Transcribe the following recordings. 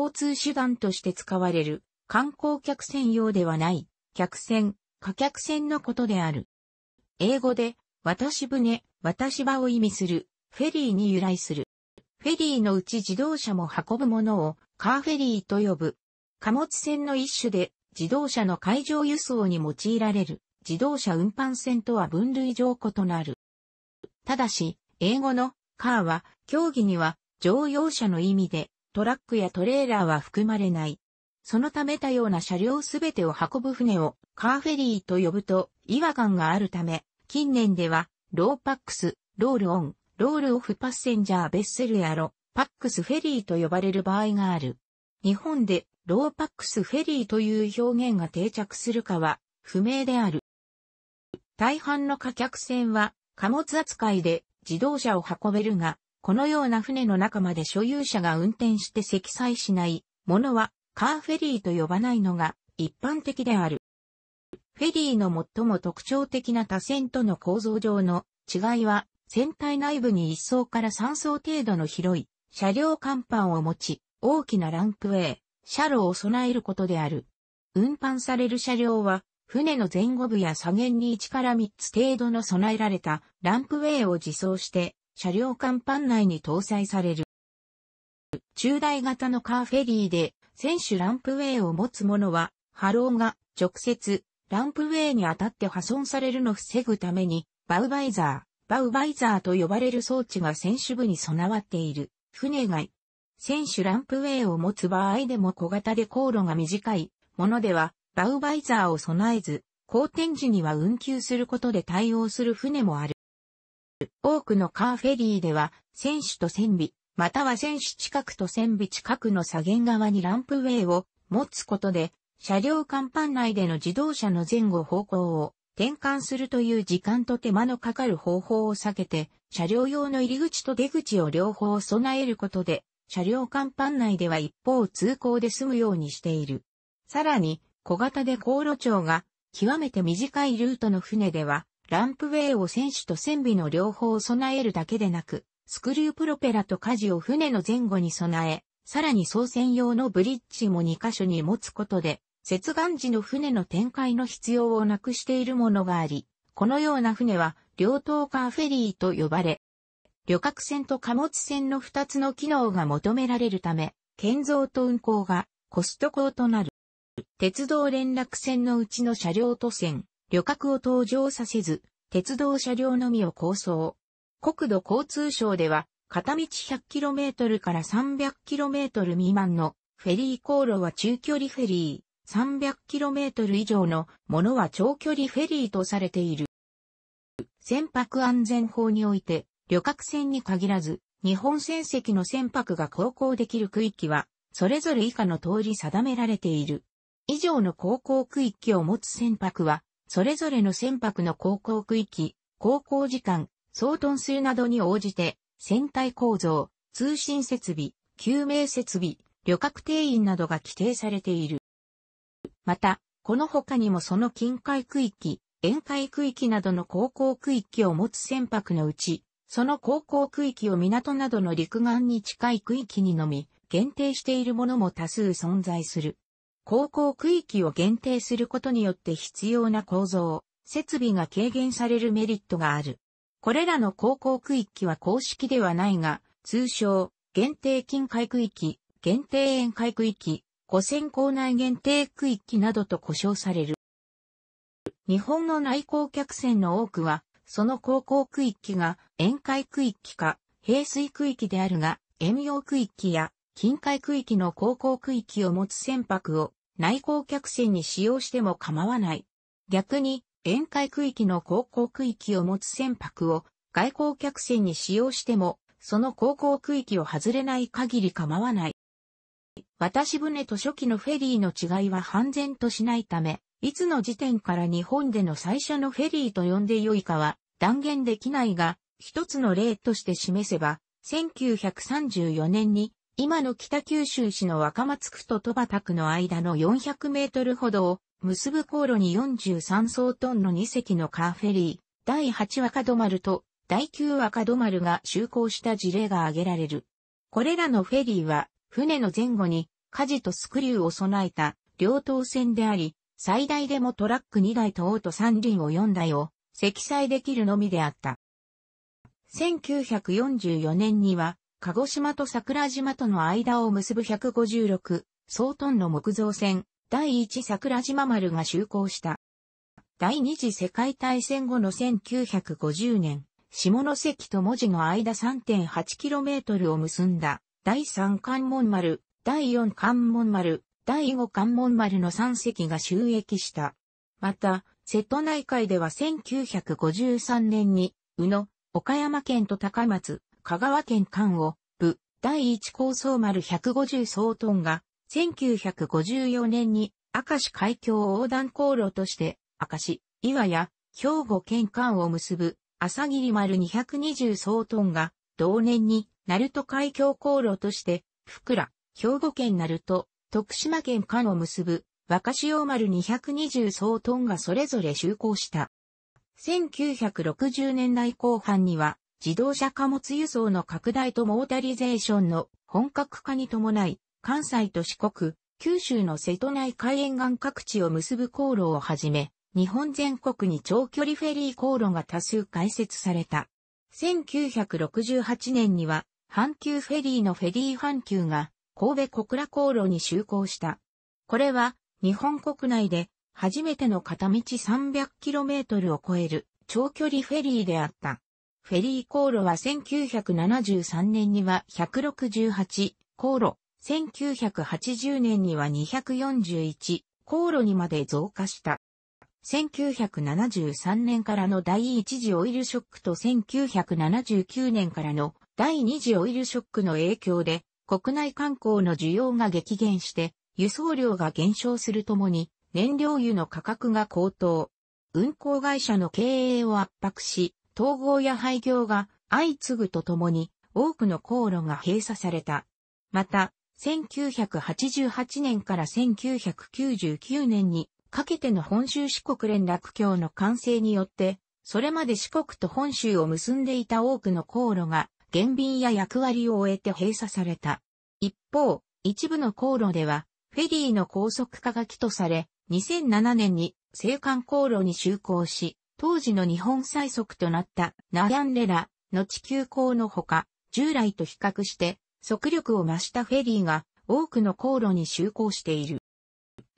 交通手段として使われる観光客専用ではない客船、貨客船のことである。英語で渡し船、渡し場を意味するフェリーに由来する。フェリーのうち自動車も運ぶものをカーフェリーと呼ぶ。貨物船の一種で自動車の海上輸送に用いられる自動車運搬船とは分類上異なる。ただし、英語のカーは競技には乗用車の意味でトラックやトレーラーは含まれない。そのため多様な車両すべてを運ぶ船をカーフェリーと呼ぶと違和感があるため、近年ではローパックス、ロールオン、ロールオフパッセンジャーベッセルやロ、パックスフェリーと呼ばれる場合がある。日本でローパックスフェリーという表現が定着するかは不明である。大半の貨客船は貨物扱いで自動車を運べるが、このような船の中まで所有者が運転して積載しないものはカーフェリーと呼ばないのが一般的である。フェリーの最も特徴的な多船との構造上の違いは、船体内部に1層から3層程度の広い車両甲板を持ち、大きなランプウェイ、車路を備えることである。運搬される車両は、船の前後部や左舷に1から3つ程度の備えられたランプウェイを自走して、車両甲板内に搭載される。中大型のカーフェリーで、選手ランプウェイを持つ者は、波浪が直接ランプウェイに当たって破損されるのを防ぐために、バウバイザー、バウバイザーと呼ばれる装置が選手部に備わっている。船外。選手ランプウェイを持つ場合でも小型で航路が短いものでは、バウバイザーを備えず、後天時には運休することで対応する船もある。多くのカーフェリーでは、船首と船尾、または船首近くと船尾近くの左舷側にランプウェイを持つことで、車両甲板内での自動車の前後方向を転換するという時間と手間のかかる方法を避けて、車両用の入り口と出口を両方備えることで、車両甲板内では一方通行で済むようにしている。さらに、小型で航路長が極めて短いルートの船では、ランプウェイを船首と船尾の両方を備えるだけでなく、スクリュープロペラと舵を船の前後に備え、さらに操船用のブリッジも2箇所に持つことで、接岸時の船の展開の必要をなくしているものがあり、このような船は、両島間フェリーと呼ばれ、旅客船と貨物船の2つの機能が求められるため、建造と運航がコスト高となる。鉄道連絡船のうちの車両と船、旅客を登場させず、鉄道車両のみを構想。国土交通省では、片道 100km から 300km 未満のフェリー航路は中距離フェリー、300km 以上のものは長距離フェリーとされている。船舶安全法において、旅客船に限らず、日本船籍の船舶が航行できる区域は、それぞれ以下の通り定められている。以上の航行区域を持つ船舶は、それぞれの船舶の航行区域、航行時間、総トン数などに応じて、船体構造、通信設備、救命設備、旅客定員などが規定されている。また、この他にもその近海区域、沿海区域などの航行区域を持つ船舶のうち、その航行区域を港などの陸岸に近い区域にのみ、限定しているものも多数存在する。航行区域を限定することによって必要な構造、設備が軽減されるメリットがある。これらの航行区域は公式ではないが、通称、限定近海区域、限定沿海区域、古線港内限定区域などと呼称される。日本の内航客船の多くは、その航行区域が沿海区域か、平水区域であるが、遠洋区域や近海区域の航行区域を持つ船舶を内航客船に使用しても構わない。逆に、沿海区域の航行区域を持つ船舶を外航客船に使用しても、その航行区域を外れない限り構わない。渡し船と初期のフェリーの違いは判然としないため、いつの時点から日本での最初のフェリーと呼んでよいかは断言できないが、一つの例として示せば、1934年に今の北九州市の若松区と戸畑区の間の400メートルほどを結ぶ航路に43層トンの2隻のカーフェリー、第8若戸丸と第9若戸丸が就航した事例が挙げられる。これらのフェリーは船の前後に火事とスクリューを備えた両島船であり、最大でもトラック2台とオート3輪を4台を積載できるのみであった。1944年には鹿児島と桜島との間を結ぶ156、総トンの木造船、第1桜島丸が就航した。第二次世界大戦後の1950年、下関と文字の間 3.8km を結んだ、第3関門丸、第4関門丸、第5関門丸の3隻が収益した。また、瀬戸内海では1953年に、宇野、岡山県と高松、香川県関を、部、第一高層丸150総トンが、1954年に、明石海峡横断航路として、明石、岩や、兵庫県関を結ぶ、朝霧丸220総トンが、同年に、鳴門海峡航路として、福良、兵庫県鳴門、徳島県間を結ぶ、若潮丸220総トンがそれぞれ就航した。1960年代後半には、自動車貨物輸送の拡大とモータリゼーションの本格化に伴い、関西と四国、九州の瀬戸内海沿岸各地を結ぶ航路をはじめ、日本全国に長距離フェリー航路が多数開設された。1968年には、阪急フェリーのフェリー阪急が神戸小倉航路に就航した。これは日本国内で初めての片道 300km を超える長距離フェリーであった。フェリー航路は1973年には168航路、1980年には241航路にまで増加した。1973年からの第一次オイルショックと1979年からの第二次オイルショックの影響で国内観光の需要が激減して輸送量が減少するともに燃料油の価格が高騰。運航会社の経営を圧迫し統合や廃業が相次ぐとともに多くの航路が閉鎖された。また、1988年から1999年にかけての本州四国連絡橋の完成によって、それまで四国と本州を結んでいた多くの航路が減便や役割を終えて閉鎖された。一方、一部の航路では、フェリーの高速化が起とされ、2007年に青函航路に就航し、当時の日本最速となったナヤンレラの地球港のほか、従来と比較して速力を増したフェリーが多くの航路に就航している。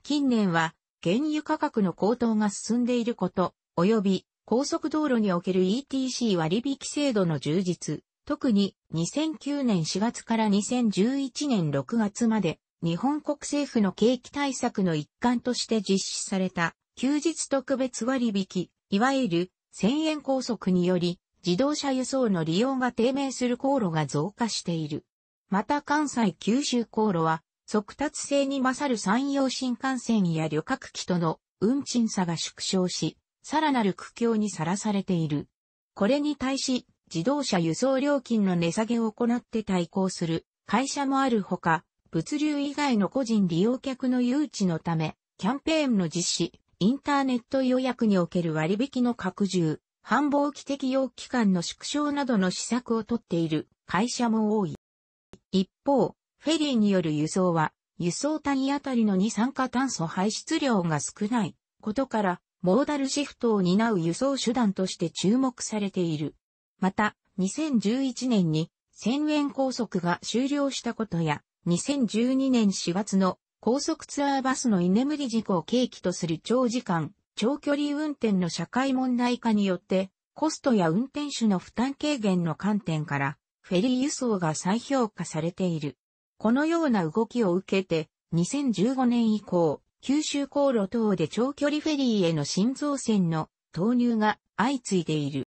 近年は原油価格の高騰が進んでいること、及び高速道路における ETC 割引制度の充実、特に2009年4月から2011年6月まで日本国政府の景気対策の一環として実施された休日特別割引いわゆる1000円高速により自動車輸送の利用が低迷する航路が増加している。また関西九州航路は速達性に勝る山陽新幹線や旅客機との運賃差が縮小し、さらなる苦境にさらされている。これに対し、自動車輸送料金の値下げを行って対抗する会社もあるほか、物流以外の個人利用客の誘致のため、キャンペーンの実施、インターネット予約における割引の拡充、繁忙期適用期間の縮小などの施策をとっている会社も多い。一方、フェリーによる輸送は、輸送単位あたりの二酸化炭素排出量が少ないことから、モーダルシフトを担う輸送手段として注目されている。また、2011年に、千円高速が終了したことや、2012年4月の高速ツアーバスの居眠り事故を契機とする長時間、長距離運転の社会問題化によって、コストや運転手の負担軽減の観点から、フェリー輸送が再評価されている。このような動きを受けて、2015年以降、九州航路等で長距離フェリーへの新造船の投入が相次いでいる。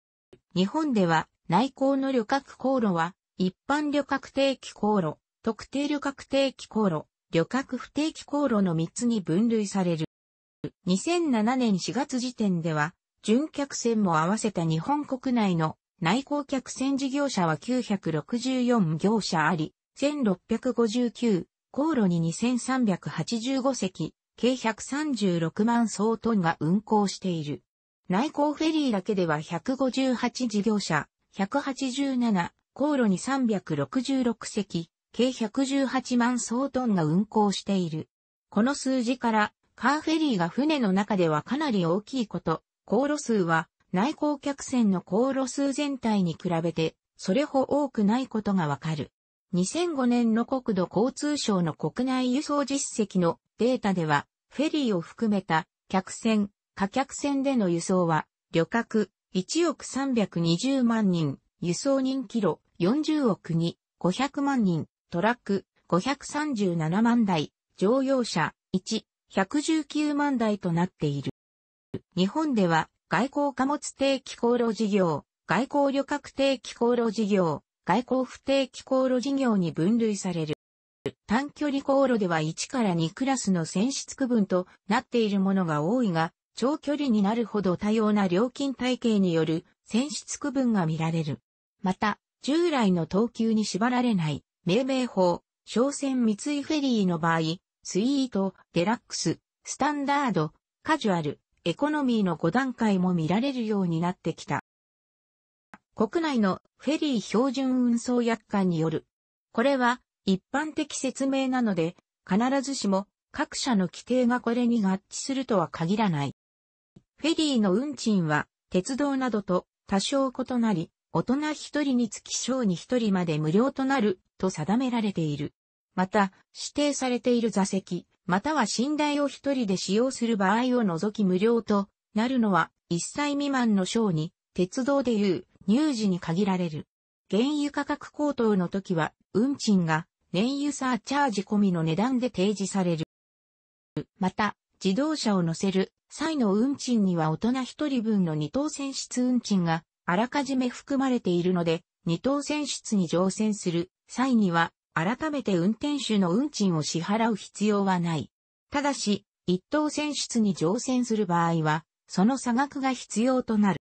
日本では、内航の旅客航路は、一般旅客定期航路、特定旅客定期航路、旅客不定期航路の3つに分類される。2007年4月時点では、準客船も合わせた日本国内の内航客船事業者は964業者あり、1659、航路に2385隻、計136万総トンが運航している。内航フェリーだけでは158事業者、187、航路に366隻、計118万総トンが運航している。この数字から、カーフェリーが船の中ではかなり大きいこと、航路数は内航客船の航路数全体に比べて、それほ多くないことがわかる。2005年の国土交通省の国内輸送実績のデータでは、フェリーを含めた客船、貨客船での輸送は、旅客1億320万人、輸送人キロ40億に500万人、トラック、537万台、乗用車、1、119万台となっている。日本では、外交貨物定期航路事業、外交旅客定期航路事業、外交不定期航路事業に分類される。短距離航路では1から2クラスの選出区分となっているものが多いが、長距離になるほど多様な料金体系による選出区分が見られる。また、従来の等級に縛られない命名法、商船三井フェリーの場合、スイート、デラックス、スタンダード、カジュアル、エコノミーの5段階も見られるようになってきた。国内のフェリー標準運送約款による。これは一般的説明なので、必ずしも各社の規定がこれに合致するとは限らない。フェリーの運賃は鉄道などと多少異なり、大人一人につき小児一人まで無料となると定められている。また、指定されている座席、または寝台を一人で使用する場合を除き無料となるのは、1歳未満の小児、鉄道でいう乳児に限られる。原油価格高騰の時は、運賃が燃油サーチャージ込みの値段で提示される。また、自動車を乗せる際の運賃には大人一人分の二等船室運賃があらかじめ含まれているので、二等船室に乗船する際には、改めて運転手の運賃を支払う必要はない。ただし、一等船室に乗船する場合は、その差額が必要となる。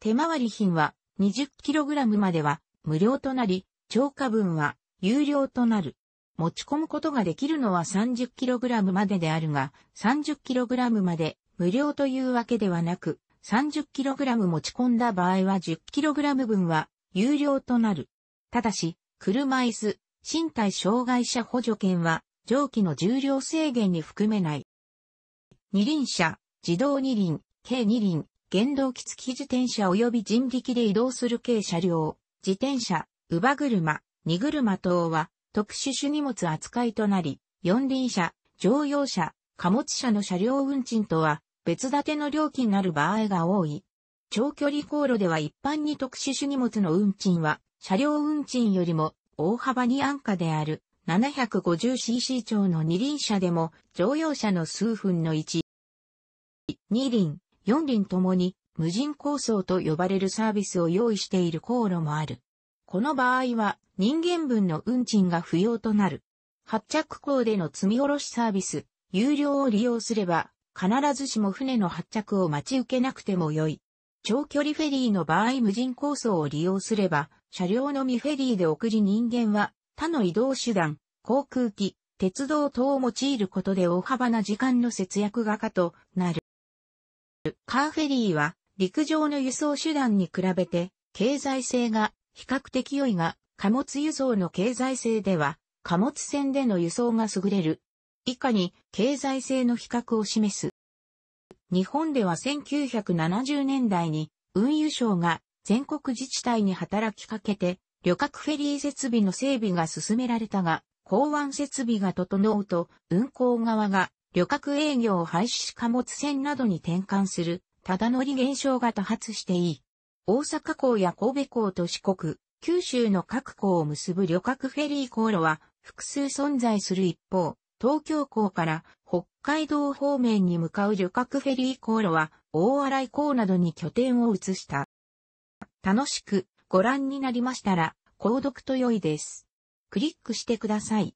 手回り品は 20kg までは無料となり、超過分は有料となる。持ち込むことができるのは 30kg までであるが、30kg まで無料というわけではなく、30kg 持ち込んだ場合は 10kg 分は有料となる。ただし、車椅子、身体障害者補助券は上記の重量制限に含めない。二輪車、自動二輪、軽二輪、原動機付き自転車及び人力で移動する軽車両、自転車、乳母車、荷車等は特殊種荷物扱いとなり、四輪車、乗用車、貨物車の車両運賃とは別立ての料金なる場合が多い。長距離航路では一般に特殊種荷物の運賃は、車両運賃よりも大幅に安価である 750cc 超の二輪車でも乗用車の数分の1。二輪、四輪ともに無人構想と呼ばれるサービスを用意している航路もある。この場合は人間分の運賃が不要となる。発着港での積み下ろしサービス、有料を利用すれば必ずしも船の発着を待ち受けなくてもよい。長距離フェリーの場合無人構想を利用すれば、車両のみフェリーで送り人間は、他の移動手段、航空機、鉄道等を用いることで大幅な時間の節約が家となる。カーフェリーは、陸上の輸送手段に比べて、経済性が比較的良いが、貨物輸送の経済性では、貨物船での輸送が優れる以下に経済性の比較を示す。日本では1970年代に運輸省が全国自治体に働きかけて旅客フェリー設備の整備が進められたが、港湾設備が整うと運航側が旅客営業を廃止し貨物船などに転換する、ただ乗り現象が多発していい。大阪港や神戸港と四国、九州の各港を結ぶ旅客フェリー航路は複数存在する一方、東京港から北海道方面に向かう旅客フェリー航路は大洗港などに拠点を移した。楽しくご覧になりましたら、購読と良いです。クリックしてください。